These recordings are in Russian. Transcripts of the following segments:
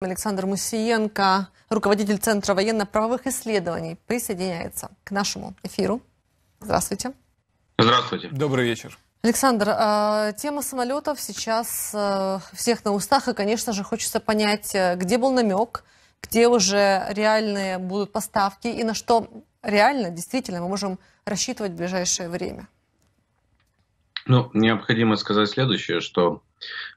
Александр Мусиенко, руководитель Центра военно-правовых исследований, присоединяется к нашему эфиру. Здравствуйте. Здравствуйте. Добрый вечер. Александр, а, тема самолетов сейчас а, всех на устах, и, конечно же, хочется понять, а, где был намек, где уже реальные будут поставки и на что реально, действительно, мы можем рассчитывать в ближайшее время. Ну, необходимо сказать следующее, что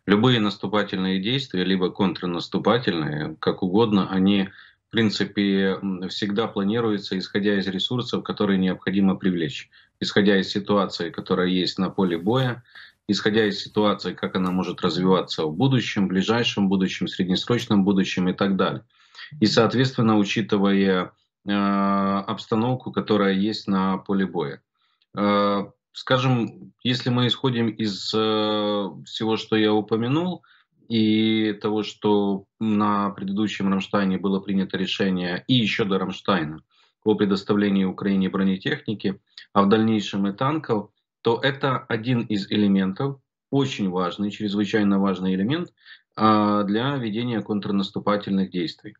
Любые наступательные действия, либо контрнаступательные, как угодно, они в принципе, всегда планируются, исходя из ресурсов, которые необходимо привлечь, исходя из ситуации, которая есть на поле боя, исходя из ситуации, как она может развиваться в будущем, ближайшем будущем, среднесрочном будущем и так далее. И, соответственно, учитывая э, обстановку, которая есть на поле боя. Э, скажем, если мы исходим из э, всего, что я упомянул, и того, что на предыдущем Рамштайне было принято решение, и еще до Рамштайна, о предоставлении Украине бронетехники, а в дальнейшем и танков, то это один из элементов, очень важный, чрезвычайно важный элемент э, для ведения контрнаступательных действий.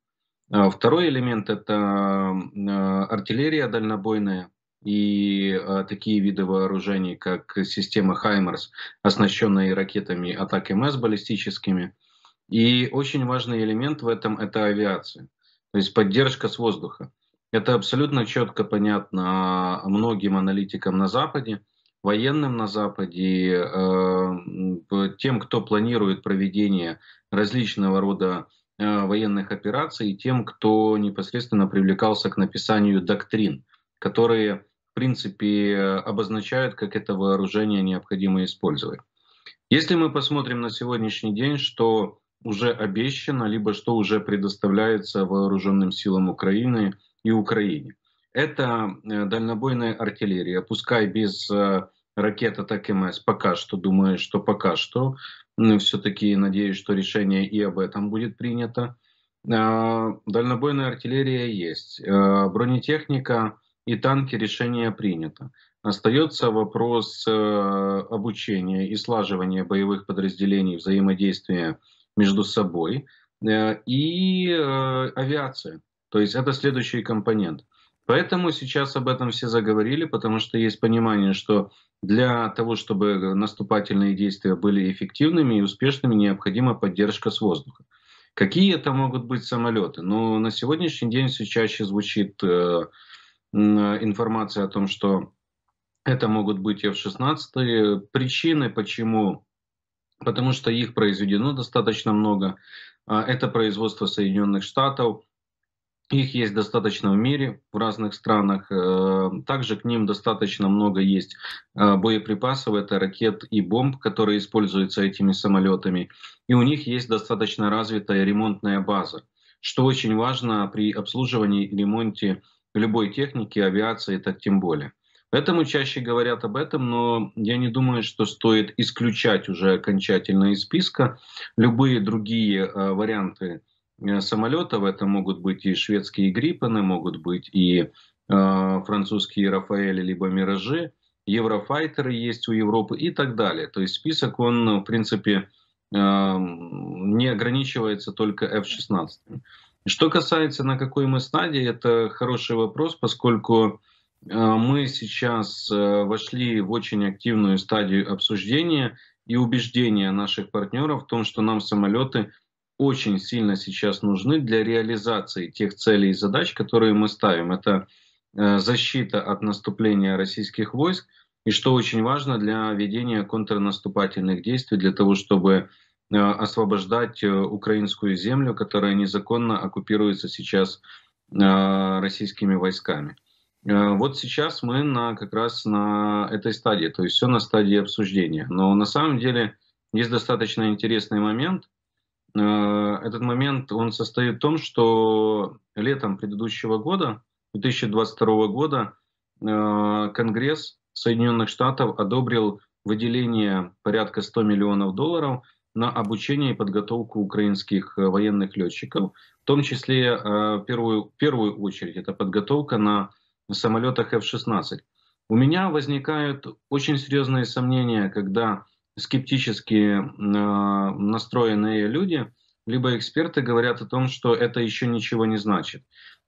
А, второй элемент – это э, артиллерия дальнобойная – и э, такие виды вооружений, как системы «Хаймерс», оснащенные ракетами атак МС баллистическими. И очень важный элемент в этом – это авиация, то есть поддержка с воздуха. Это абсолютно четко понятно а, многим аналитикам на Западе, военным на Западе, э, тем, кто планирует проведение различного рода э, военных операций, и тем, кто непосредственно привлекался к написанию доктрин, которые в принципе, обозначают, как это вооружение необходимо использовать. Если мы посмотрим на сегодняшний день, что уже обещано, либо что уже предоставляется вооруженным силам Украины и Украине. Это э, дальнобойная артиллерия, пускай без э, ракет атак МС, пока что, думаю, что пока что. но Все-таки надеюсь, что решение и об этом будет принято. Э, дальнобойная артиллерия есть. Бронетехника и танки решение принято. Остается вопрос э, обучения и слаживания боевых подразделений, взаимодействия между собой э, и э, авиация. То есть это следующий компонент. Поэтому сейчас об этом все заговорили, потому что есть понимание, что для того, чтобы наступательные действия были эффективными и успешными, необходима поддержка с воздуха. Какие это могут быть самолеты? Ну, на сегодняшний день все чаще звучит Э, информация о том, что это могут быть F-16. Причины почему? Потому что их произведено достаточно много. А, это производство Соединенных Штатов. Их есть достаточно в мире, в разных странах. Э, также к ним достаточно много есть э, боеприпасов, это ракет и бомб, которые используются этими самолетами. И у них есть достаточно развитая ремонтная база, что очень важно при обслуживании и ремонте любой техники, авиации, так тем более. Поэтому чаще говорят об этом, но я не думаю, что стоит исключать уже окончательно из списка. Любые другие э, варианты э, самолетов, это могут быть и шведские Гриппены, могут быть и э, французские Рафаэли, либо Миражи, Еврофайтеры есть у Европы и так далее. То есть список, он, в принципе, не ограничивается только F-16. Что касается, на какой мы стадии, это хороший вопрос, поскольку э, мы сейчас э, вошли в очень активную стадию обсуждения и убеждения наших партнеров в том, что нам самолеты очень сильно сейчас нужны для реализации тех целей и задач, которые мы ставим. Это э, защита от наступления российских войск, и что очень важно для ведения контрнаступательных действий, для того, чтобы Э, освобождать э, украинскую землю, которая незаконно оккупируется сейчас э, российскими войсками. Вот сейчас мы на, как раз на этой стадии, то есть все на стадии обсуждения. Но на самом деле есть достаточно интересный момент. Этот момент, он состоит в том, что летом предыдущего года, 2022 года, Конгресс Соединенных Штатов одобрил выделение порядка 100 миллионов долларов – на обучение и подготовку украинских э, военных летчиков. В том числе, э, в первую, первую очередь, это подготовка на самолетах F-16. У меня возникают очень серьезные сомнения, когда скептически э, настроенные люди, либо эксперты говорят о том, что это еще ничего не значит.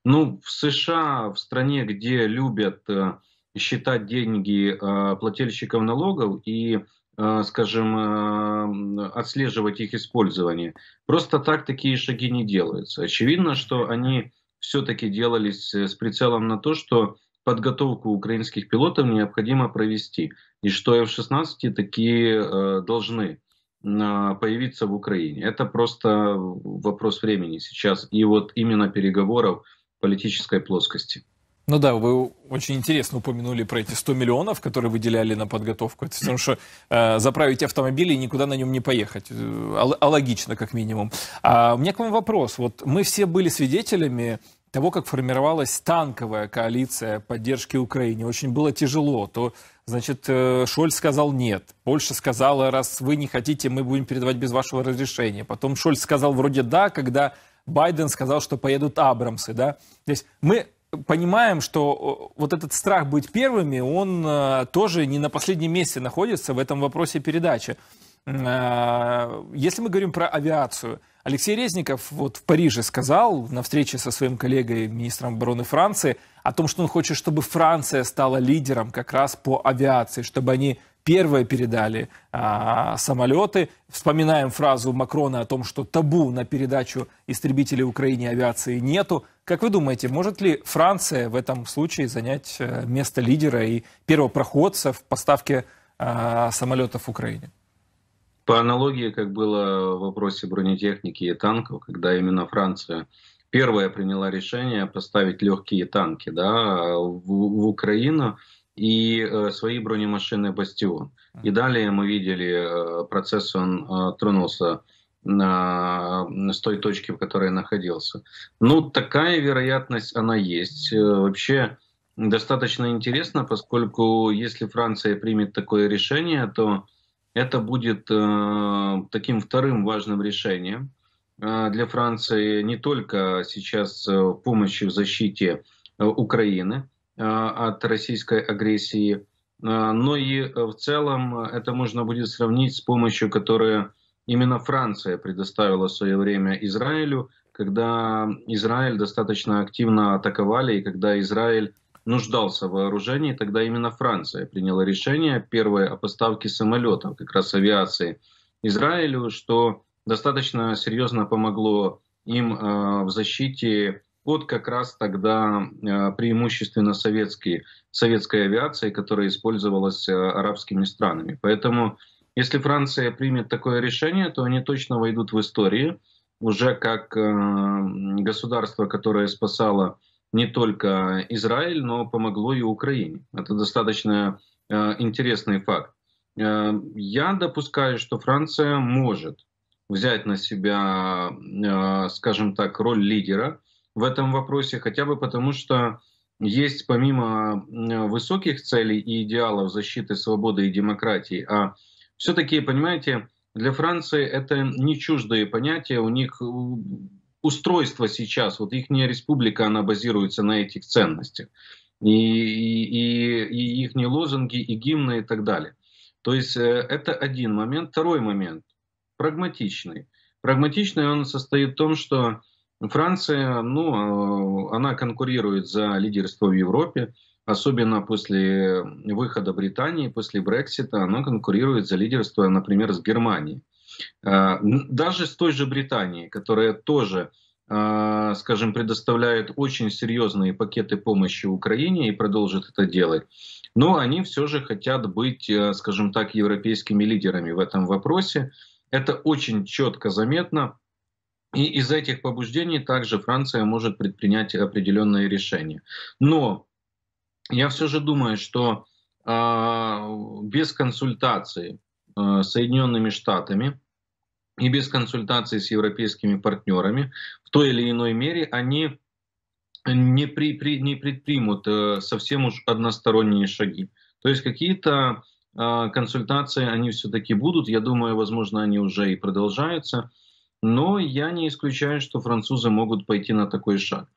Ну, в США, в стране, где любят э, считать деньги э, плательщиков налогов и Э, скажем, э, отслеживать их использование. Просто так такие шаги не делаются. Очевидно, что они все-таки делались э, с прицелом на то, что подготовку украинских пилотов необходимо провести, и что F-16 такие должны появиться в Украине. Это просто вопрос времени сейчас и вот именно переговоров политической плоскости. Ну да, вы очень интересно упомянули про эти 100 миллионов, которые выделяли на подготовку. Это потому что э, заправить автомобиль и никуда на нем не поехать. Э, а, а логично, как минимум. А у меня к вам вопрос. Вот мы все были свидетелями того, как формировалась танковая коалиция поддержки Украине. Очень было тяжело. То, значит, э, Шольц сказал нет. Польша сказала, раз вы не хотите, мы будем передавать без вашего разрешения. Потом Шольц сказал вроде да, когда Байден сказал, что поедут Абрамсы, да? То есть мы понимаем, что вот этот страх быть первыми, он э, тоже не на последнем месте находится в этом вопросе передачи. Э, если мы говорим про авиацию, Алексей Резников вот в Париже сказал на встрече со своим коллегой, министром обороны Франции, о том, что он хочет, чтобы Франция стала лидером как раз по авиации, чтобы они первые передали а, самолеты. Вспоминаем фразу Макрона о том, что табу на передачу истребителей Украине авиации нету. Как вы думаете, может ли Франция в этом случае занять э, место лидера и первопроходца в поставке а, самолетов в Украине? По аналогии, как было в вопросе бронетехники и танков, когда именно Франция первая приняла решение поставить легкие танки да, в, в Украину, и э, свои бронемашины «Бастион». И далее мы видели, э, процесс он э, тронулся на, с той точки, в которой находился. Ну, такая вероятность, она есть. Вообще, достаточно интересно, поскольку если Франция примет такое решение, то это будет э, таким вторым важным решением э, для Франции не только сейчас в помощи в защите э, Украины, Э, от российской агрессии. Э, Но ну и э, в целом это можно будет сравнить с помощью, которая именно Франция предоставила в свое время Израилю, когда Израиль достаточно активно атаковали, и когда Израиль нуждался в вооружении, тогда именно Франция приняла решение первое о поставке самолетов, как раз авиации Израилю, что достаточно серьезно помогло им в защите вот как раз тогда э, преимущественно советские, советской авиации, которая использовалась э, арабскими странами. Поэтому если Франция примет такое решение, то они точно войдут в историю уже как э, государство, которое спасало не только Израиль, но помогло и Украине. Это достаточно интересный факт. Я допускаю, что Франция может взять на себя, скажем так, роль лидера – в этом вопросе, хотя бы потому, что есть помимо высоких целей и идеалов защиты свободы и демократии, а все-таки, понимаете, для Франции это не чуждые понятия, у них устройство сейчас, вот их республика, она базируется на этих ценностях. И, и, и их лозунги, и гимны, и так далее. То есть э, это один момент. Второй момент, прагматичный. Прагматичный он состоит в том, что Франция, ну, э, она конкурирует за лидерство в Европе, особенно после выхода Британии, после Брексита, она конкурирует за лидерство, например, с Германией. Э, даже с той же Британией, которая тоже, э, скажем, предоставляет очень серьезные пакеты помощи Украине и продолжит это делать. Но они все же хотят быть, скажем так, европейскими лидерами в этом вопросе. Это очень четко заметно и из этих побуждений также Франция может предпринять определенные решения. Но я все же думаю, что э, без консультации э, а, Соединенными Штатами и без консультации с европейскими партнерами в той или иной мере они не, при, при, не предпримут э, совсем уж односторонние шаги. То есть какие-то э, консультации они все-таки будут. Я думаю, возможно, они уже и продолжаются. Но я не исключаю, что французы могут пойти на такой шаг.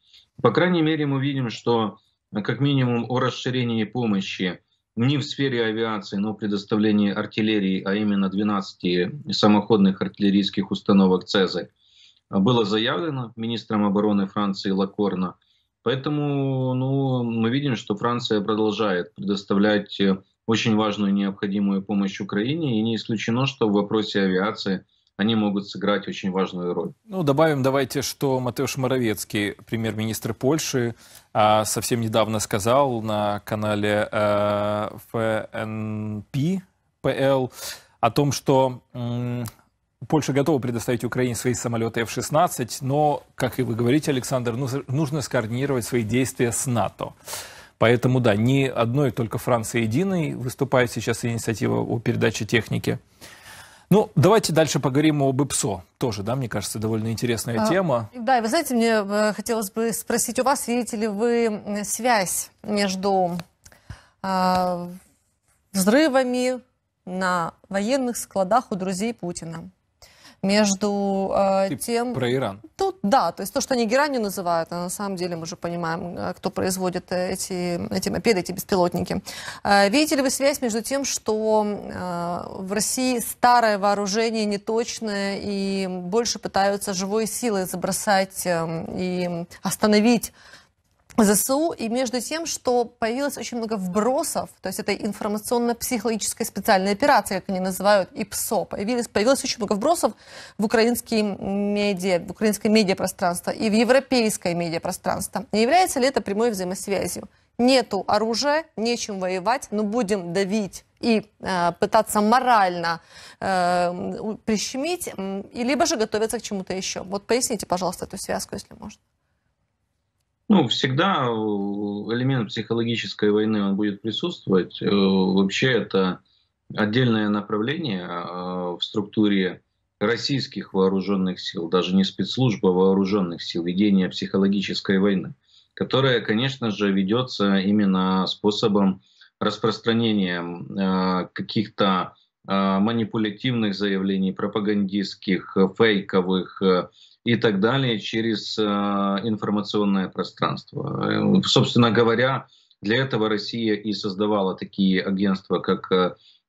По крайней мере, мы видим, что э, как минимум о расширении помощи не в сфере авиации, но предоставлении артиллерии, а именно 12 самоходных артиллерийских установок «Цезарь», было заявлено министром обороны Франции Лакорна. Поэтому ну, мы видим, что Франция продолжает предоставлять э, очень важную необходимую помощь Украине, и не исключено, что в вопросе авиации – они могут сыграть очень важную роль. Ну, добавим давайте, что Матеуш Моровецкий, премьер-министр Польши, а, совсем недавно сказал на канале э, ФНП, о том, что Польша готова предоставить Украине свои самолеты F-16, но, как и вы говорите, Александр, ну, нужно скоординировать свои действия с НАТО. Поэтому, да, ни одной только Франции единой выступает сейчас инициатива о передаче техники. Ну, давайте дальше поговорим об ИПСО. Тоже, да, мне кажется, довольно интересная а, тема. Да, и вы знаете, мне э, хотелось бы спросить у вас, видите ли вы связь между э, взрывами на военных складах у друзей Путина? Между э, тем... про Иран? То да, то есть то, что они геранью называют, а на самом деле мы же понимаем, э, кто производит э, эти, эти мопеды, эти беспилотники. Э, видите ли вы связь между тем, что в России старое вооружение неточное и больше пытаются живой силой забросать эм, и остановить ЗСУ, и между тем, что появилось очень много вбросов, то есть это информационно-психологическая специальная операция, как они называют, ИПСО, появилось, появилось очень много вбросов в украинские медиа, в украинское медиапространство и в европейское медиапространство. Не является ли это прямой взаимосвязью? Нету оружия, нечем воевать, но будем давить и э, пытаться морально э, прищемить, и либо же готовиться к чему-то еще. Вот поясните, пожалуйста, эту связку, если можно. Ну, всегда э, элемент психологической войны он будет присутствовать. Э, вообще это отдельное направление а, в структуре российских вооруженных сил, даже не спецслужб, а вооруженных сил, ведение психологической войны, которая, конечно же, ведется именно способом распространения э, каких-то Э, манипулятивных заявлений, пропагандистских, э, фейковых э, и так далее через информационное пространство. Собственно говоря, для этого Россия и создавала такие агентства, как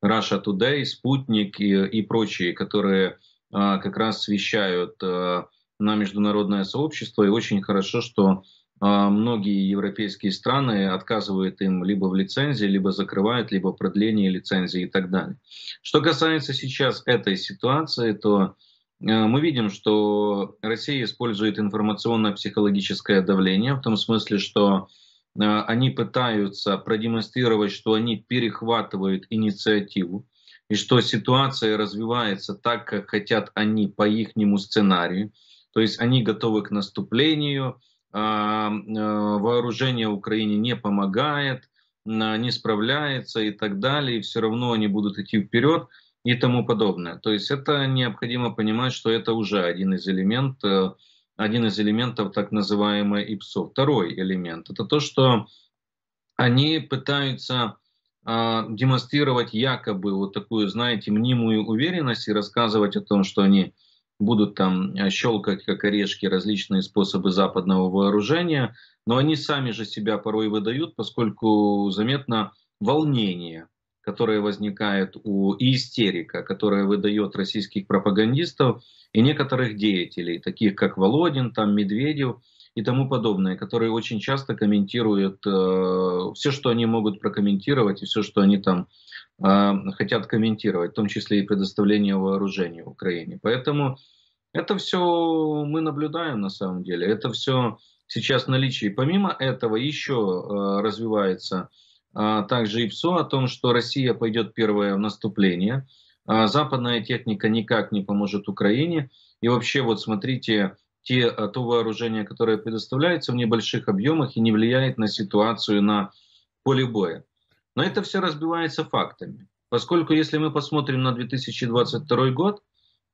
Russia Today, Спутник и, и прочие, которые как раз вещают на международное сообщество. И очень хорошо, что а многие европейские страны отказывают им либо в лицензии, либо закрывают, либо продление лицензии и так далее. Что касается сейчас этой ситуации, то э, мы видим, что Россия использует информационно-психологическое давление в том смысле, что э, они пытаются продемонстрировать, что они перехватывают инициативу и что ситуация развивается так, как хотят они по ихнему сценарию. То есть они готовы к наступлению, а, э, вооружение Украине не помогает, а, не справляется и так далее, и все равно они будут идти вперед и тому подобное. То есть это необходимо понимать, что это уже один из элементов, э, один из элементов так называемой ИПСО. Второй элемент – это то, что они пытаются а, демонстрировать якобы вот такую, знаете, мнимую уверенность и рассказывать о том, что они будут там а, щелкать, как орешки, различные способы западного вооружения, но они сами же себя порой выдают, поскольку заметно волнение, которое возникает у и истерика, которая выдает российских пропагандистов и некоторых деятелей, таких как Володин, там Медведев и тому подобное, которые очень часто комментируют э, все, что они могут прокомментировать и все, что они там Э, хотят комментировать, в том числе и предоставление вооружений Украине. Поэтому это все мы наблюдаем на самом деле. Это все сейчас наличие. Помимо этого еще э, развивается э, также ИПСО о том, что Россия пойдет первое в наступление. Западная техника никак не поможет Украине. И вообще, вот смотрите, те, то вооружение, которое предоставляется в небольших объемах и не влияет на ситуацию на поле боя. Но это все разбивается фактами. Поскольку если мы посмотрим на 2022 год,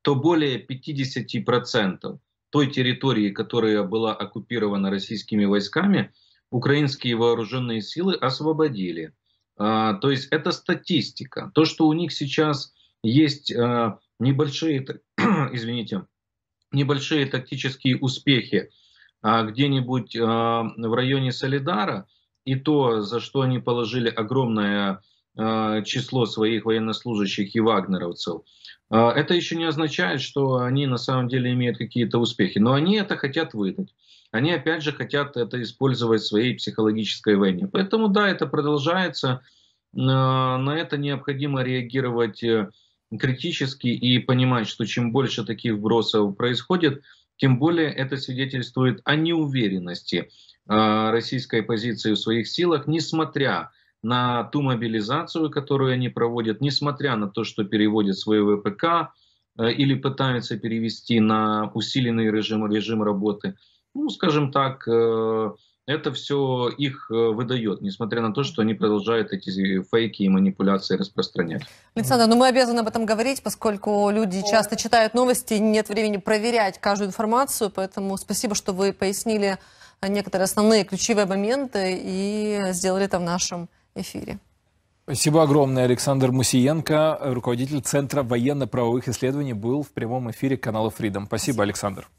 то более 50% той территории, которая была оккупирована российскими войсками, украинские вооруженные силы освободили. А, то есть это статистика. То, что у них сейчас есть а, небольшие, извините, небольшие тактические успехи а, где-нибудь в районе Солидара – и то, за что они положили огромное э, число своих военнослужащих и вагнеровцев. Э, это еще не означает, что они на самом деле имеют какие-то успехи, но они это хотят выдать. Они опять же хотят это использовать в своей психологической войне. Поэтому да, это продолжается. Э, на это необходимо реагировать критически и понимать, что чем больше таких бросов происходит, тем более это свидетельствует о неуверенности Э, российской позиции в своих силах, несмотря на ту мобилизацию, которую они проводят, несмотря на то, что переводят свои ВПК э, или пытаются перевести на усиленный режим, режим работы. Ну, скажем так, э, это все их выдает, несмотря на то, что они продолжают эти фейки и манипуляции распространять. Александр, ну мы обязаны об этом говорить, поскольку люди часто читают новости, нет времени проверять каждую информацию, поэтому спасибо, что вы пояснили некоторые основные ключевые моменты и сделали это в нашем эфире. Спасибо огромное. Александр Мусиенко, руководитель Центра военно-правовых исследований, был в прямом эфире канала Freedom. Спасибо, Спасибо. Александр.